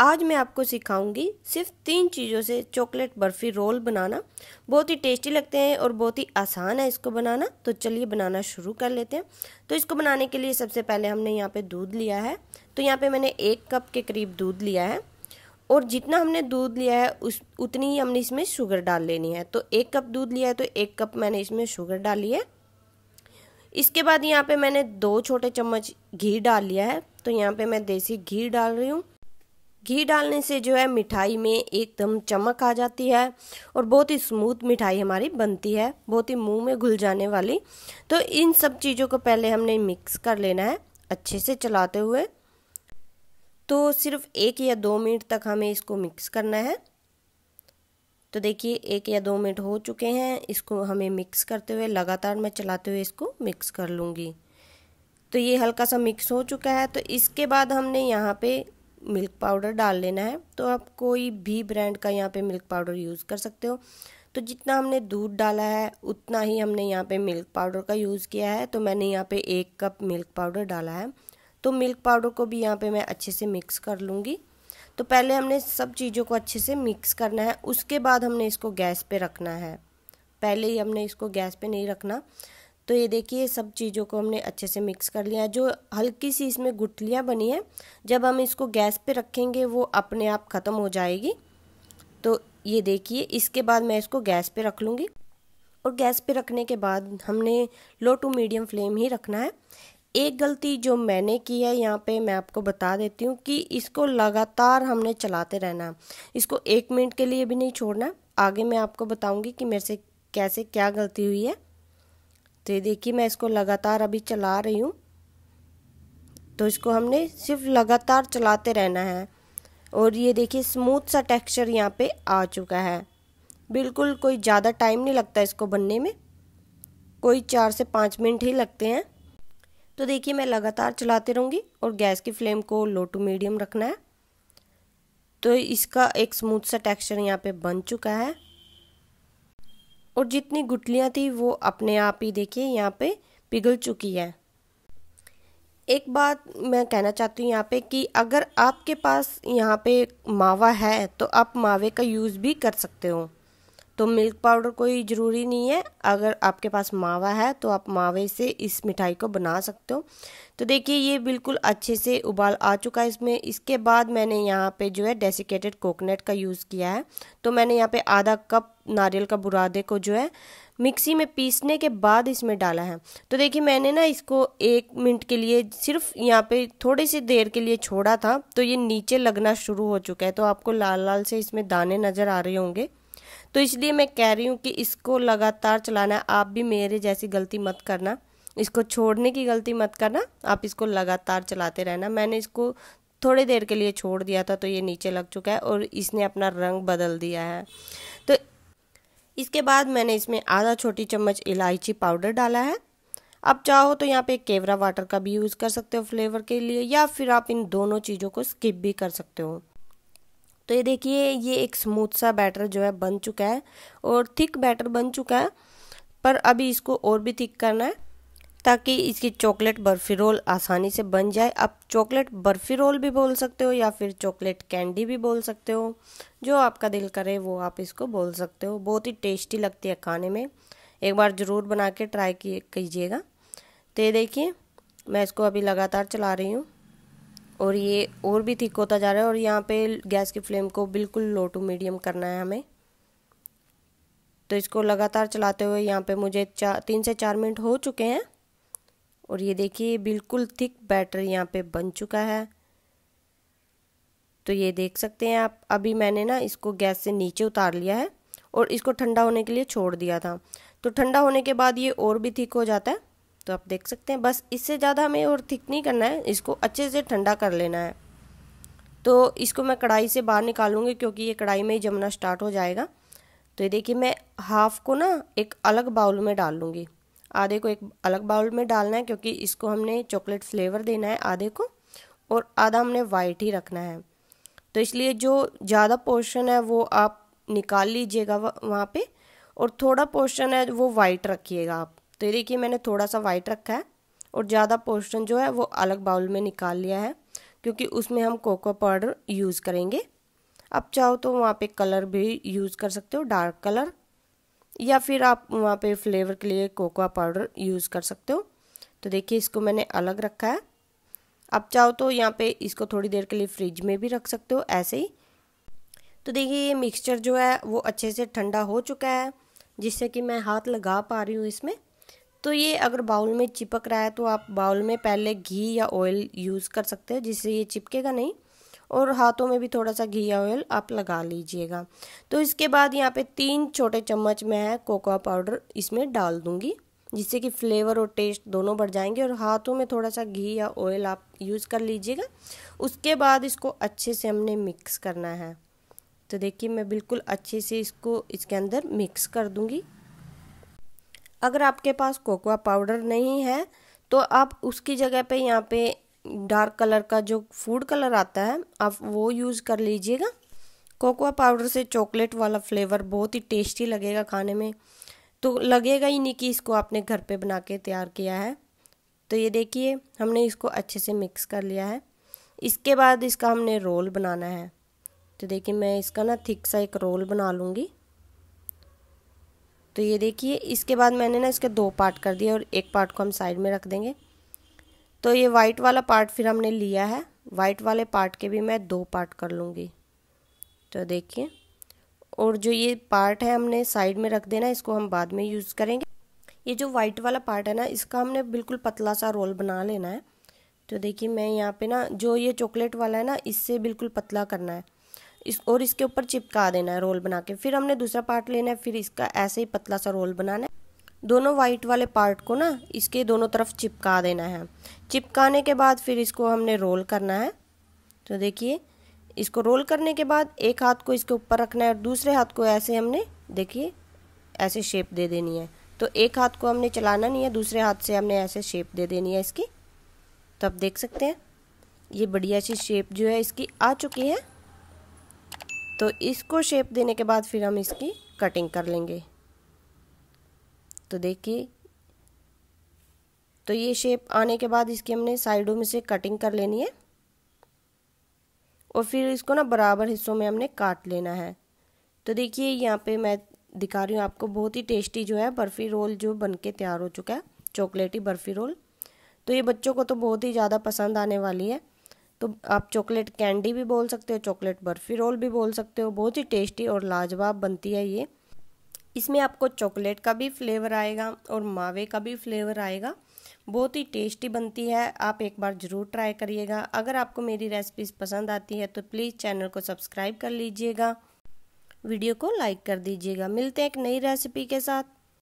आज मैं आपको सिखाऊंगी सिर्फ तीन चीज़ों से चॉकलेट बर्फ़ी रोल बनाना बहुत ही टेस्टी लगते हैं और बहुत ही आसान है इसको बनाना तो चलिए बनाना शुरू कर लेते हैं तो इसको बनाने के लिए सबसे पहले हमने यहाँ पे दूध लिया है तो यहाँ पे मैंने एक कप के करीब दूध लिया है और जितना हमने दूध लिया है उस उतनी ही हमने इसमें शुगर डाल लेनी है तो एक कप दूध लिया है तो एक कप मैंने इसमें शुगर डाली है इसके बाद यहाँ पर मैंने दो छोटे चम्मच घी डाल लिया है तो यहाँ पर मैं देसी घी डाल रही हूँ घी डालने से जो है मिठाई में एकदम चमक आ जाती है और बहुत ही स्मूथ मिठाई हमारी बनती है बहुत ही मुंह में घुल जाने वाली तो इन सब चीज़ों को पहले हमने मिक्स कर लेना है अच्छे से चलाते हुए तो सिर्फ एक या दो मिनट तक हमें इसको मिक्स करना है तो देखिए एक या दो मिनट हो चुके हैं इसको हमें मिक्स करते हुए लगातार मैं चलाते हुए इसको मिक्स कर लूँगी तो ये हल्का सा मिक्स हो चुका है तो इसके बाद हमने यहाँ पे मिल्क पाउडर डाल लेना है तो आप कोई भी ब्रांड का यहाँ पे मिल्क पाउडर यूज़ कर सकते हो तो जितना हमने दूध डाला है उतना ही हमने यहाँ पे मिल्क पाउडर का यूज़ किया है तो मैंने यहाँ पे एक कप मिल्क पाउडर डाला है तो मिल्क पाउडर को भी यहाँ पे मैं अच्छे से मिक्स कर लूँगी तो पहले हमने सब चीज़ों को अच्छे से मिक्स करना है उसके बाद हमने इसको गैस पर रखना है पहले ही हमने इसको गैस पर नहीं रखना तो ये देखिए सब चीज़ों को हमने अच्छे से मिक्स कर लिया जो हल्की सी इसमें गुठलियाँ बनी हैं जब हम इसको गैस पे रखेंगे वो अपने आप ख़त्म हो जाएगी तो ये देखिए इसके बाद मैं इसको गैस पे रख लूँगी और गैस पे रखने के बाद हमने लो टू मीडियम फ्लेम ही रखना है एक गलती जो मैंने की है यहाँ पे मैं आपको बता देती हूँ कि इसको लगातार हमने चलाते रहना इसको एक मिनट के लिए भी नहीं छोड़ना आगे मैं आपको बताऊँगी कि मेरे से कैसे क्या गलती हुई है तो ये देखिए मैं इसको लगातार अभी चला रही हूँ तो इसको हमने सिर्फ लगातार चलाते रहना है और ये देखिए स्मूथ सा टेक्सचर यहाँ पे आ चुका है बिल्कुल कोई ज़्यादा टाइम नहीं लगता इसको बनने में कोई चार से पाँच मिनट ही लगते हैं तो देखिए मैं लगातार चलाते रहूँगी और गैस की फ्लेम को लो टू मीडियम रखना है तो इसका एक स्मूथ सा टेक्सचर यहाँ पे बन चुका है और जितनी गुटलियाँ थी वो अपने आप ही देखिए यहाँ पे पिघल चुकी है एक बात मैं कहना चाहती हूँ यहाँ पे कि अगर आपके पास यहाँ पे मावा है तो आप मावे का यूज़ भी कर सकते हो तो मिल्क पाउडर कोई ज़रूरी नहीं है अगर आपके पास मावा है तो आप मावे से इस मिठाई को बना सकते हो तो देखिए ये बिल्कुल अच्छे से उबाल आ चुका है इसमें इसके बाद मैंने यहाँ पे जो है डेसिकेटेड कोकोनट का यूज़ किया है तो मैंने यहाँ पे आधा कप नारियल का बुरादे को जो है मिक्सी में पीसने के बाद इसमें डाला है तो देखिए मैंने ना इसको एक मिनट के लिए सिर्फ यहाँ पे थोड़ी सी देर के लिए छोड़ा था तो ये नीचे लगना शुरू हो चुका है तो आपको लाल लाल से इसमें दाने नज़र आ रहे होंगे तो इसलिए मैं कह रही हूँ कि इसको लगातार चलाना आप भी मेरे जैसी गलती मत करना इसको छोड़ने की गलती मत करना आप इसको लगातार चलाते रहना मैंने इसको थोड़ी देर के लिए छोड़ दिया था तो ये नीचे लग चुका है और इसने अपना रंग बदल दिया है तो इसके बाद मैंने इसमें आधा छोटी चम्मच इलायची पाउडर डाला है आप चाहो तो यहाँ पे केवरा वाटर का भी यूज़ कर सकते हो फ्लेवर के लिए या फिर आप इन दोनों चीज़ों को स्किप भी कर सकते हो तो ये देखिए ये एक स्मूथ सा बैटर जो है बन चुका है और थिक बैटर बन चुका है पर अभी इसको और भी थिक करना है ताकि इसकी चॉकलेट बर्फ़ी रोल आसानी से बन जाए आप चॉकलेट बर्फ़ी रोल भी बोल सकते हो या फिर चॉकलेट कैंडी भी बोल सकते हो जो आपका दिल करे वो आप इसको बोल सकते हो बहुत ही टेस्टी लगती है खाने में एक बार ज़रूर बना के ट्राई कीजिएगा तो ये देखिए मैं इसको अभी लगातार चला रही हूँ और ये और भी थिक होता जा रहा है और यहाँ पे गैस की फ्लेम को बिल्कुल लो टू मीडियम करना है हमें तो इसको लगातार चलाते हुए यहाँ पे मुझे चार तीन से चार मिनट हो चुके हैं और ये देखिए बिल्कुल थिक बैटर यहाँ पे बन चुका है तो ये देख सकते हैं आप अभी मैंने ना इसको गैस से नीचे उतार लिया है और इसको ठंडा होने के लिए छोड़ दिया था तो ठंडा होने के बाद ये और भी थिक हो जाता है तो आप देख सकते हैं बस इससे ज़्यादा हमें और थिक नहीं करना है इसको अच्छे से ठंडा कर लेना है तो इसको मैं कढ़ाई से बाहर निकालूंगी क्योंकि ये कढ़ाई में ही जमना स्टार्ट हो जाएगा तो ये देखिए मैं हाफ़ को ना एक अलग बाउल में डाल लूँगी आधे को एक अलग बाउल में डालना है क्योंकि इसको हमने चॉकलेट फ्लेवर देना है आधे को और आधा हमने वाइट ही रखना है तो इसलिए जो ज़्यादा पोर्शन है वो आप निकाल लीजिएगा वहाँ पे और थोड़ा पोर्शन है वो वाइट रखिएगा आप तो ये देखिए मैंने थोड़ा सा वाइट रखा है और ज़्यादा पोर्शन जो है वो अलग बाउल में निकाल लिया है क्योंकि उसमें हम कोको पाउडर यूज़ करेंगे आप चाहो तो वहाँ पे कलर भी यूज़ कर सकते हो डार्क कलर या फिर आप वहाँ पे फ्लेवर के लिए कोकोआ पाउडर यूज़ कर सकते हो तो देखिए इसको मैंने अलग रखा है आप चाहो तो यहाँ पे इसको थोड़ी देर के लिए फ्रिज में भी रख सकते हो ऐसे ही तो देखिए ये मिक्सचर जो है वो अच्छे से ठंडा हो चुका है जिससे कि मैं हाथ लगा पा रही हूँ इसमें तो ये अगर बाउल में चिपक रहा है तो आप बाउल में पहले घी या ऑयल यूज़ कर सकते हैं जिससे ये चिपकेगा नहीं और हाथों में भी थोड़ा सा घी या ऑयल आप लगा लीजिएगा तो इसके बाद यहाँ पे तीन छोटे चम्मच मैं कोकोआ पाउडर इसमें डाल दूँगी जिससे कि फ्लेवर और टेस्ट दोनों बढ़ जाएंगे और हाथों में थोड़ा सा घी या ऑयल आप यूज़ कर लीजिएगा उसके बाद इसको अच्छे से हमने मिक्स करना है तो देखिए मैं बिल्कुल अच्छे से इसको इसके अंदर मिक्स कर दूँगी अगर आपके पास कोकोआ पाउडर नहीं है तो आप उसकी जगह पे यहाँ पे डार्क कलर का जो फूड कलर आता है आप वो यूज़ कर लीजिएगा कोकोआ पाउडर से चॉकलेट वाला फ्लेवर बहुत ही टेस्टी लगेगा खाने में तो लगेगा ही नहीं कि इसको आपने घर पे बना के तैयार किया है तो ये देखिए हमने इसको अच्छे से मिक्स कर लिया है इसके बाद इसका हमने रोल बनाना है तो देखिए मैं इसका ना थिक सा एक रोल बना लूँगी तो ये देखिए इसके बाद मैंने ना इसके दो पार्ट कर दिए और एक पार्ट को हम साइड में रख देंगे तो ये वाइट वाला पार्ट फिर हमने लिया है वाइट वाले पार्ट के भी मैं दो पार्ट कर लूँगी तो देखिए और जो ये पार्ट है हमने साइड में रख देना इसको हम बाद में यूज़ करेंगे ये जो वाइट वाला पार्ट है ना इसका हमने बिल्कुल पतला सा रोल बना लेना है तो देखिए मैं यहाँ पे ना जो ये चॉकलेट वाला है ना इससे बिल्कुल पतला करना है इस और इसके ऊपर चिपका देना है रोल बना के फिर हमने दूसरा पार्ट लेना है फिर इसका ऐसे ही पतला सा रोल बनाना है दोनों वाइट वाले पार्ट को ना इसके दोनों तरफ चिपका देना है चिपकाने के बाद फिर इसको हमने रोल करना है तो देखिए इसको रोल करने के बाद एक हाथ को इसके ऊपर रखना है और दूसरे हाथ को ऐसे हमने देखिए ऐसे शेप दे देनी है तो एक हाथ को हमने चलाना नहीं है दूसरे हाथ से हमने ऐसे शेप दे देनी है इसकी तो आप देख सकते हैं ये बढ़िया सी शेप जो है इसकी आ चुकी है तो इसको शेप देने के बाद फिर हम इसकी कटिंग कर लेंगे तो देखिए तो ये शेप आने के बाद इसकी हमने साइडों में से कटिंग कर लेनी है और फिर इसको ना बराबर हिस्सों में हमने काट लेना है तो देखिए यहाँ पे मैं दिखा रही हूँ आपको बहुत ही टेस्टी जो है बर्फ़ी रोल जो बन के तैयार हो चुका है चॉकलेटी बर्फ़ी रोल तो ये बच्चों को तो बहुत ही ज़्यादा पसंद आने वाली है तो आप चॉकलेट कैंडी भी बोल सकते हो चॉकलेट बर्फ़ी रोल भी बोल सकते हो बहुत ही टेस्टी और लाजवाब बनती है ये इसमें आपको चॉकलेट का भी फ्लेवर आएगा और मावे का भी फ्लेवर आएगा बहुत ही टेस्टी बनती है आप एक बार ज़रूर ट्राई करिएगा अगर आपको मेरी रेसिपीज़ पसंद आती है तो प्लीज़ चैनल को सब्सक्राइब कर लीजिएगा वीडियो को लाइक कर दीजिएगा मिलते हैं एक नई रेसिपी के साथ